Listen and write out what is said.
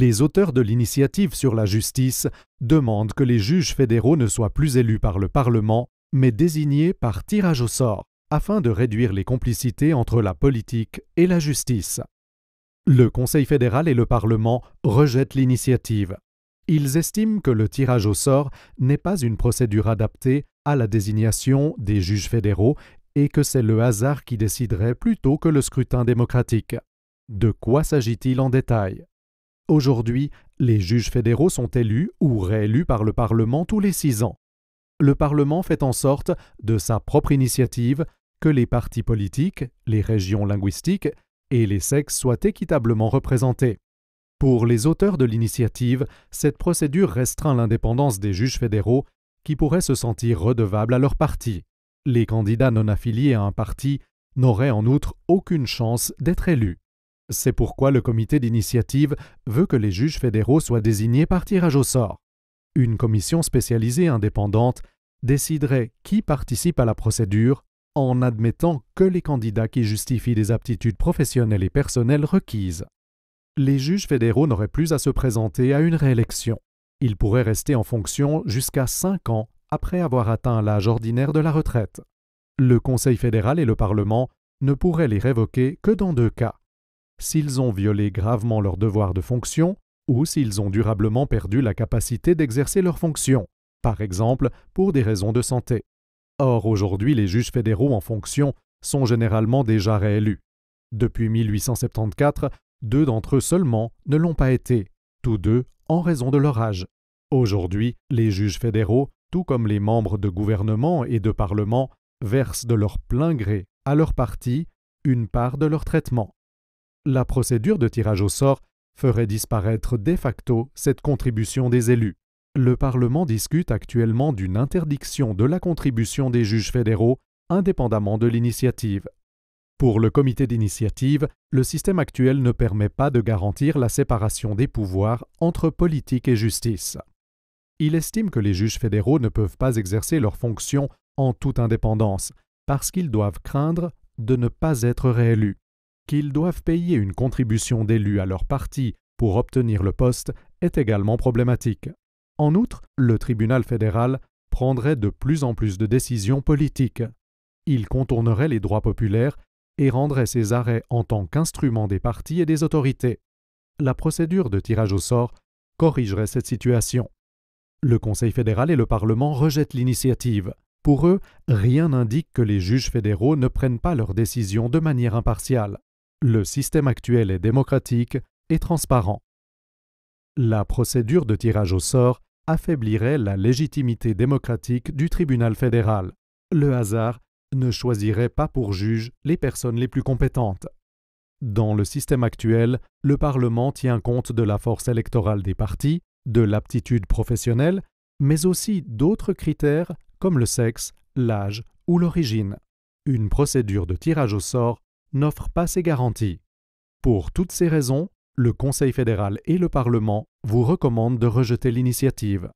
les auteurs de l'initiative sur la justice demandent que les juges fédéraux ne soient plus élus par le Parlement, mais désignés par tirage au sort, afin de réduire les complicités entre la politique et la justice. Le Conseil fédéral et le Parlement rejettent l'initiative. Ils estiment que le tirage au sort n'est pas une procédure adaptée à la désignation des juges fédéraux et que c'est le hasard qui déciderait plutôt que le scrutin démocratique. De quoi s'agit-il en détail Aujourd'hui, les juges fédéraux sont élus ou réélus par le Parlement tous les six ans. Le Parlement fait en sorte, de sa propre initiative, que les partis politiques, les régions linguistiques et les sexes soient équitablement représentés. Pour les auteurs de l'initiative, cette procédure restreint l'indépendance des juges fédéraux qui pourraient se sentir redevables à leur parti. Les candidats non affiliés à un parti n'auraient en outre aucune chance d'être élus. C'est pourquoi le comité d'initiative veut que les juges fédéraux soient désignés par tirage au sort. Une commission spécialisée indépendante déciderait qui participe à la procédure en admettant que les candidats qui justifient des aptitudes professionnelles et personnelles requises. Les juges fédéraux n'auraient plus à se présenter à une réélection. Ils pourraient rester en fonction jusqu'à 5 ans après avoir atteint l'âge ordinaire de la retraite. Le Conseil fédéral et le Parlement ne pourraient les révoquer que dans deux cas s'ils ont violé gravement leur devoir de fonction ou s'ils ont durablement perdu la capacité d'exercer leurs fonctions, par exemple pour des raisons de santé. Or, aujourd'hui, les juges fédéraux en fonction sont généralement déjà réélus. Depuis 1874, deux d'entre eux seulement ne l'ont pas été, tous deux en raison de leur âge. Aujourd'hui, les juges fédéraux, tout comme les membres de gouvernement et de parlement, versent de leur plein gré à leur parti une part de leur traitement la procédure de tirage au sort ferait disparaître de facto cette contribution des élus. Le Parlement discute actuellement d'une interdiction de la contribution des juges fédéraux indépendamment de l'initiative. Pour le comité d'initiative, le système actuel ne permet pas de garantir la séparation des pouvoirs entre politique et justice. Il estime que les juges fédéraux ne peuvent pas exercer leurs fonctions en toute indépendance, parce qu'ils doivent craindre de ne pas être réélus qu'ils doivent payer une contribution d'élus à leur parti pour obtenir le poste est également problématique. En outre, le tribunal fédéral prendrait de plus en plus de décisions politiques. Il contournerait les droits populaires et rendrait ses arrêts en tant qu'instrument des partis et des autorités. La procédure de tirage au sort corrigerait cette situation. Le Conseil fédéral et le Parlement rejettent l'initiative. Pour eux, rien n'indique que les juges fédéraux ne prennent pas leurs décisions de manière impartiale. Le système actuel est démocratique et transparent. La procédure de tirage au sort affaiblirait la légitimité démocratique du tribunal fédéral. Le hasard ne choisirait pas pour juge les personnes les plus compétentes. Dans le système actuel, le Parlement tient compte de la force électorale des partis, de l'aptitude professionnelle, mais aussi d'autres critères comme le sexe, l'âge ou l'origine. Une procédure de tirage au sort n'offre pas ces garanties. Pour toutes ces raisons, le Conseil fédéral et le Parlement vous recommandent de rejeter l'initiative.